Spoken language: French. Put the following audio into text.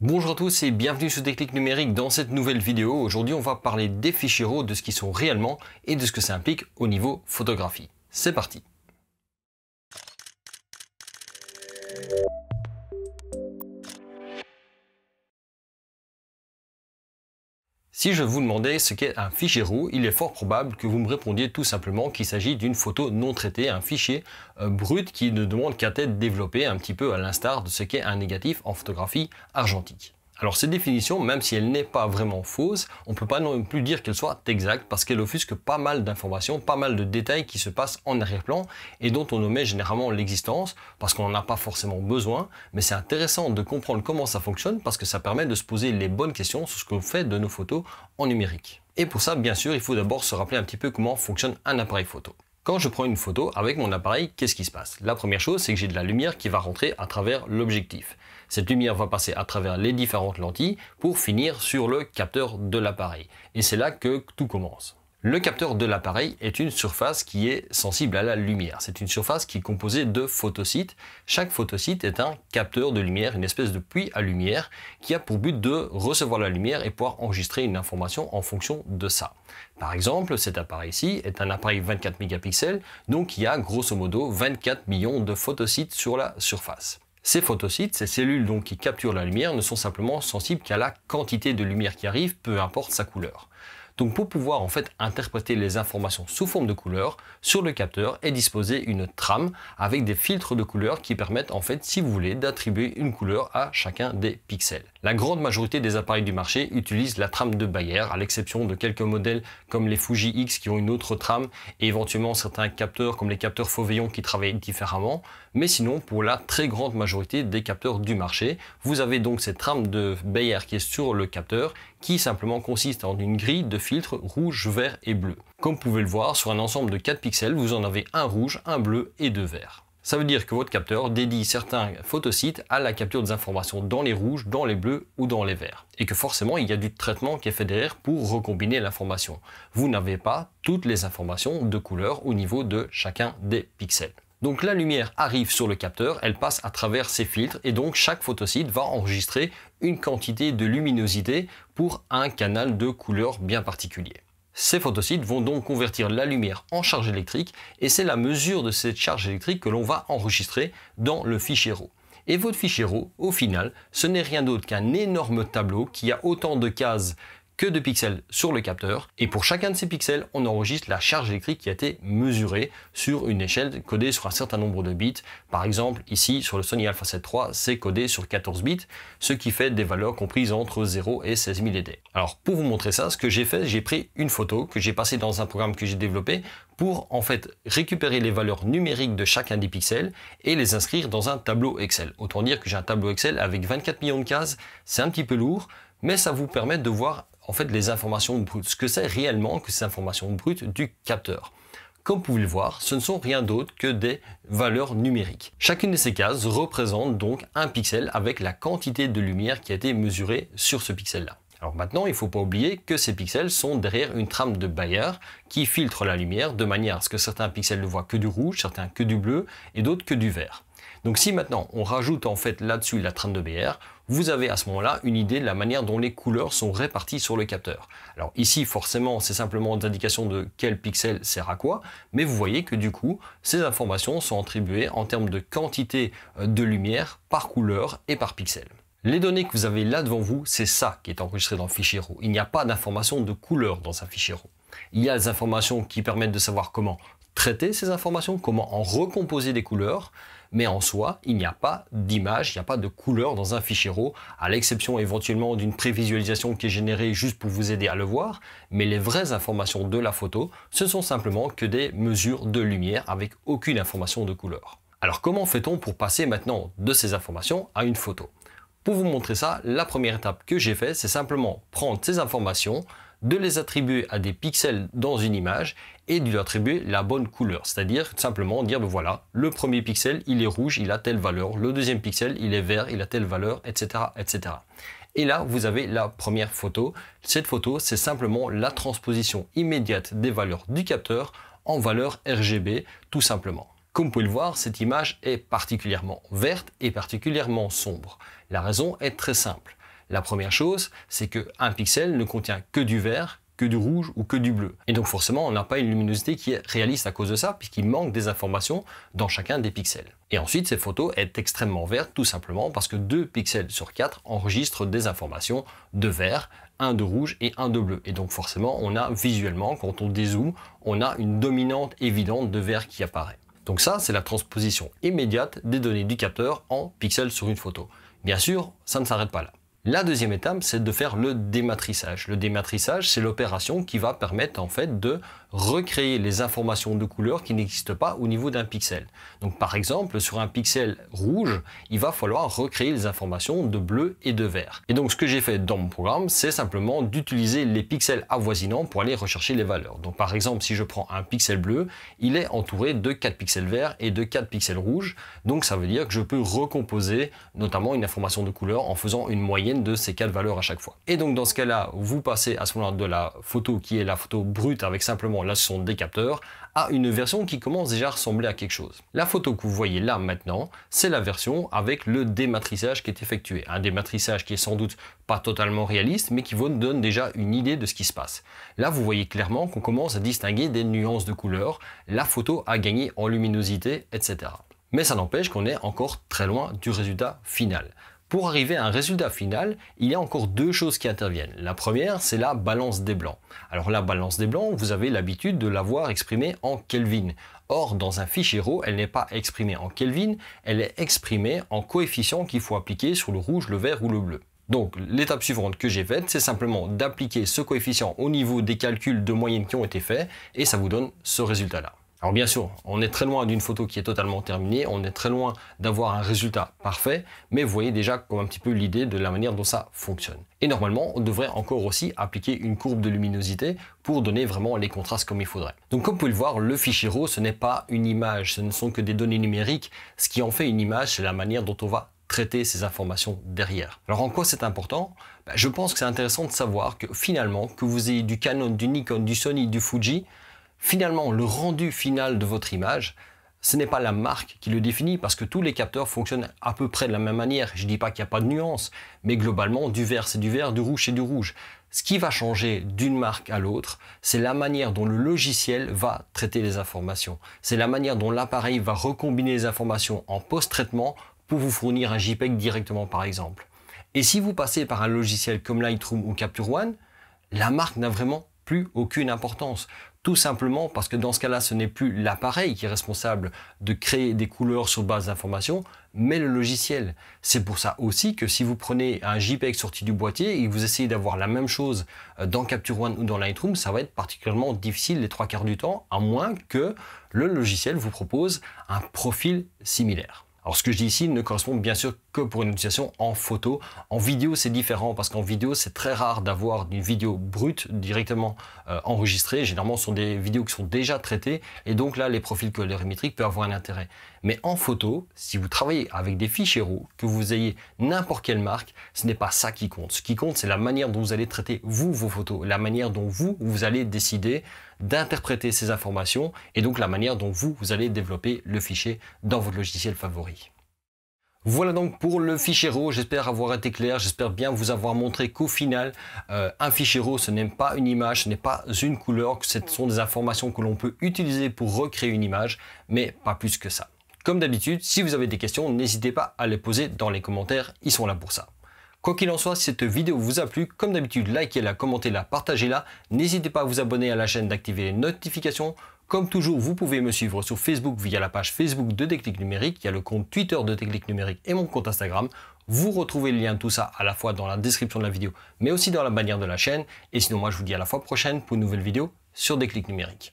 Bonjour à tous et bienvenue sur Technique Numérique dans cette nouvelle vidéo. Aujourd'hui on va parler des fichiers RAW, de ce qu'ils sont réellement et de ce que ça implique au niveau photographie. C'est parti Si je vous demandais ce qu'est un fichier roux, il est fort probable que vous me répondiez tout simplement qu'il s'agit d'une photo non traitée, un fichier euh, brut qui ne demande qu'à être développé un petit peu à l'instar de ce qu'est un négatif en photographie argentique. Alors cette définition, même si elle n'est pas vraiment fausse, on ne peut pas non plus dire qu'elle soit exacte parce qu'elle offusque pas mal d'informations, pas mal de détails qui se passent en arrière-plan et dont on omet généralement l'existence parce qu'on n'en a pas forcément besoin, mais c'est intéressant de comprendre comment ça fonctionne parce que ça permet de se poser les bonnes questions sur ce qu'on fait de nos photos en numérique. Et pour ça, bien sûr, il faut d'abord se rappeler un petit peu comment fonctionne un appareil photo. Quand je prends une photo avec mon appareil, qu'est-ce qui se passe La première chose, c'est que j'ai de la lumière qui va rentrer à travers l'objectif. Cette lumière va passer à travers les différentes lentilles pour finir sur le capteur de l'appareil. Et c'est là que tout commence. Le capteur de l'appareil est une surface qui est sensible à la lumière. C'est une surface qui est composée de photocytes. Chaque photocyte est un capteur de lumière, une espèce de puits à lumière qui a pour but de recevoir la lumière et pouvoir enregistrer une information en fonction de ça. Par exemple, cet appareil-ci est un appareil 24 mégapixels, donc il y a grosso modo 24 millions de photocytes sur la surface. Ces photocytes, ces cellules donc qui capturent la lumière, ne sont simplement sensibles qu'à la quantité de lumière qui arrive, peu importe sa couleur. Donc pour pouvoir en fait interpréter les informations sous forme de couleurs, sur le capteur est disposer une trame avec des filtres de couleurs qui permettent en fait, si vous voulez, d'attribuer une couleur à chacun des pixels. La grande majorité des appareils du marché utilisent la trame de Bayer, à l'exception de quelques modèles comme les Fuji X qui ont une autre trame et éventuellement certains capteurs comme les capteurs Fauveillon qui travaillent différemment. Mais sinon, pour la très grande majorité des capteurs du marché, vous avez donc cette trame de Bayer qui est sur le capteur qui simplement consiste en une grille de filtres rouge, vert et bleu. Comme vous pouvez le voir, sur un ensemble de 4 pixels, vous en avez un rouge, un bleu et deux verts. Ça veut dire que votre capteur dédie certains photosites à la capture des informations dans les rouges, dans les bleus ou dans les verts. Et que forcément, il y a du traitement qui est fait derrière pour recombiner l'information. Vous n'avez pas toutes les informations de couleur au niveau de chacun des pixels. Donc la lumière arrive sur le capteur, elle passe à travers ces filtres et donc chaque photocyte va enregistrer une quantité de luminosité pour un canal de couleur bien particulier. Ces photocytes vont donc convertir la lumière en charge électrique et c'est la mesure de cette charge électrique que l'on va enregistrer dans le fichier RAW. Et votre fichier RAW, au final, ce n'est rien d'autre qu'un énorme tableau qui a autant de cases que de pixels sur le capteur. Et pour chacun de ces pixels, on enregistre la charge électrique qui a été mesurée sur une échelle codée sur un certain nombre de bits. Par exemple, ici, sur le Sony Alpha 7 III, c'est codé sur 14 bits, ce qui fait des valeurs comprises entre 0 et 16 000 ED. Alors, pour vous montrer ça, ce que j'ai fait, j'ai pris une photo que j'ai passée dans un programme que j'ai développé pour en fait récupérer les valeurs numériques de chacun des pixels et les inscrire dans un tableau Excel. Autant dire que j'ai un tableau Excel avec 24 millions de cases, c'est un petit peu lourd, mais ça vous permet de voir en fait les informations brutes, ce que c'est réellement que ces informations brutes du capteur. Comme vous pouvez le voir, ce ne sont rien d'autre que des valeurs numériques. Chacune de ces cases représente donc un pixel avec la quantité de lumière qui a été mesurée sur ce pixel-là. Alors maintenant, il ne faut pas oublier que ces pixels sont derrière une trame de Bayer qui filtre la lumière de manière à ce que certains pixels ne voient que du rouge, certains que du bleu et d'autres que du vert. Donc si maintenant on rajoute en fait là-dessus la trame de Bayer, vous avez à ce moment-là une idée de la manière dont les couleurs sont réparties sur le capteur. Alors ici, forcément, c'est simplement des indications de quel pixel sert à quoi, mais vous voyez que du coup, ces informations sont attribuées en termes de quantité euh, de lumière par couleur et par pixel. Les données que vous avez là devant vous, c'est ça qui est enregistré dans le fichier RAW. Il n'y a pas d'information de couleur dans un fichier RAW. Il y a des informations qui permettent de savoir comment traiter ces informations, comment en recomposer des couleurs. Mais en soi, il n'y a pas d'image, il n'y a pas de couleur dans un fichier RAW, à l'exception éventuellement d'une prévisualisation qui est générée juste pour vous aider à le voir. Mais les vraies informations de la photo, ce sont simplement que des mesures de lumière avec aucune information de couleur. Alors comment fait-on pour passer maintenant de ces informations à une photo Pour vous montrer ça, la première étape que j'ai fait c'est simplement prendre ces informations, de les attribuer à des pixels dans une image et de lui attribuer la bonne couleur. C'est-à-dire simplement dire, ben voilà, le premier pixel, il est rouge, il a telle valeur, le deuxième pixel, il est vert, il a telle valeur, etc. etc. Et là, vous avez la première photo. Cette photo, c'est simplement la transposition immédiate des valeurs du capteur en valeur RGB, tout simplement. Comme vous pouvez le voir, cette image est particulièrement verte et particulièrement sombre. La raison est très simple. La première chose, c'est qu'un pixel ne contient que du vert, que du rouge ou que du bleu. Et donc forcément, on n'a pas une luminosité qui est réaliste à cause de ça, puisqu'il manque des informations dans chacun des pixels. Et ensuite, ces photos est extrêmement verte tout simplement parce que deux pixels sur quatre enregistrent des informations de vert, un de rouge et un de bleu. Et donc forcément, on a visuellement, quand on dézoome, on a une dominante évidente de vert qui apparaît. Donc ça, c'est la transposition immédiate des données du capteur en pixels sur une photo. Bien sûr, ça ne s'arrête pas là. La deuxième étape, c'est de faire le dématrissage. Le dématrissage, c'est l'opération qui va permettre en fait de recréer les informations de couleur qui n'existent pas au niveau d'un pixel. Donc par exemple, sur un pixel rouge, il va falloir recréer les informations de bleu et de vert. Et donc ce que j'ai fait dans mon programme, c'est simplement d'utiliser les pixels avoisinants pour aller rechercher les valeurs. Donc par exemple, si je prends un pixel bleu, il est entouré de 4 pixels verts et de 4 pixels rouges. Donc ça veut dire que je peux recomposer notamment une information de couleur en faisant une moyenne de ces quatre valeurs à chaque fois. Et donc dans ce cas-là, vous passez à ce moment-là de la photo qui est la photo brute avec simplement la sonde des capteurs à une version qui commence déjà à ressembler à quelque chose. La photo que vous voyez là maintenant, c'est la version avec le dématrissage qui est effectué. Un dématrissage qui est sans doute pas totalement réaliste, mais qui vous donne déjà une idée de ce qui se passe. Là, vous voyez clairement qu'on commence à distinguer des nuances de couleurs, la photo a gagné en luminosité, etc. Mais ça n'empêche qu'on est encore très loin du résultat final. Pour arriver à un résultat final, il y a encore deux choses qui interviennent. La première, c'est la balance des blancs. Alors la balance des blancs, vous avez l'habitude de l'avoir exprimée en Kelvin. Or, dans un fichier RAW, elle n'est pas exprimée en Kelvin, elle est exprimée en coefficient qu'il faut appliquer sur le rouge, le vert ou le bleu. Donc l'étape suivante que j'ai faite, c'est simplement d'appliquer ce coefficient au niveau des calculs de moyenne qui ont été faits et ça vous donne ce résultat-là. Alors bien sûr, on est très loin d'une photo qui est totalement terminée, on est très loin d'avoir un résultat parfait, mais vous voyez déjà comme un petit peu l'idée de la manière dont ça fonctionne. Et normalement, on devrait encore aussi appliquer une courbe de luminosité pour donner vraiment les contrastes comme il faudrait. Donc comme vous pouvez le voir, le fichier RAW, ce n'est pas une image, ce ne sont que des données numériques. Ce qui en fait une image, c'est la manière dont on va traiter ces informations derrière. Alors en quoi c'est important ben, Je pense que c'est intéressant de savoir que finalement, que vous ayez du Canon, du Nikon, du Sony, du Fuji, Finalement, le rendu final de votre image, ce n'est pas la marque qui le définit parce que tous les capteurs fonctionnent à peu près de la même manière. Je ne dis pas qu'il n'y a pas de nuance, mais globalement, du vert c'est du vert, du rouge c'est du rouge. Ce qui va changer d'une marque à l'autre, c'est la manière dont le logiciel va traiter les informations. C'est la manière dont l'appareil va recombiner les informations en post-traitement pour vous fournir un JPEG directement par exemple. Et si vous passez par un logiciel comme Lightroom ou Capture One, la marque n'a vraiment plus aucune importance tout simplement parce que dans ce cas-là, ce n'est plus l'appareil qui est responsable de créer des couleurs sur base d'informations, mais le logiciel. C'est pour ça aussi que si vous prenez un JPEG sorti du boîtier et que vous essayez d'avoir la même chose euh, dans Capture One ou dans Lightroom, ça va être particulièrement difficile les trois quarts du temps, à moins que le logiciel vous propose un profil similaire. Alors ce que je dis ici ne correspond bien sûr que pour une utilisation en photo. En vidéo, c'est différent parce qu'en vidéo, c'est très rare d'avoir une vidéo brute directement euh, enregistrée. Généralement, ce sont des vidéos qui sont déjà traitées et donc là, les profils colorimétriques peuvent avoir un intérêt. Mais en photo, si vous travaillez avec des fichiers RAW, que vous ayez n'importe quelle marque, ce n'est pas ça qui compte. Ce qui compte, c'est la manière dont vous allez traiter vous vos photos, la manière dont vous vous allez décider d'interpréter ces informations et donc la manière dont vous allez développer le fichier dans votre logiciel favori. Voilà donc pour le fichier RAW, j'espère avoir été clair, j'espère bien vous avoir montré qu'au final, euh, un fichier RAW ce n'est pas une image, ce n'est pas une couleur, que ce sont des informations que l'on peut utiliser pour recréer une image, mais pas plus que ça. Comme d'habitude, si vous avez des questions, n'hésitez pas à les poser dans les commentaires, ils sont là pour ça. Quoi qu'il en soit, si cette vidéo vous a plu, comme d'habitude, likez-la, commentez-la, partagez-la. N'hésitez pas à vous abonner à la chaîne, d'activer les notifications. Comme toujours, vous pouvez me suivre sur Facebook via la page Facebook de Déclic Numérique. Il y a le compte Twitter de Déclic Numérique et mon compte Instagram. Vous retrouvez le lien de tout ça à la fois dans la description de la vidéo, mais aussi dans la bannière de la chaîne. Et sinon, moi, je vous dis à la fois prochaine pour une nouvelle vidéo sur Déclic Numérique.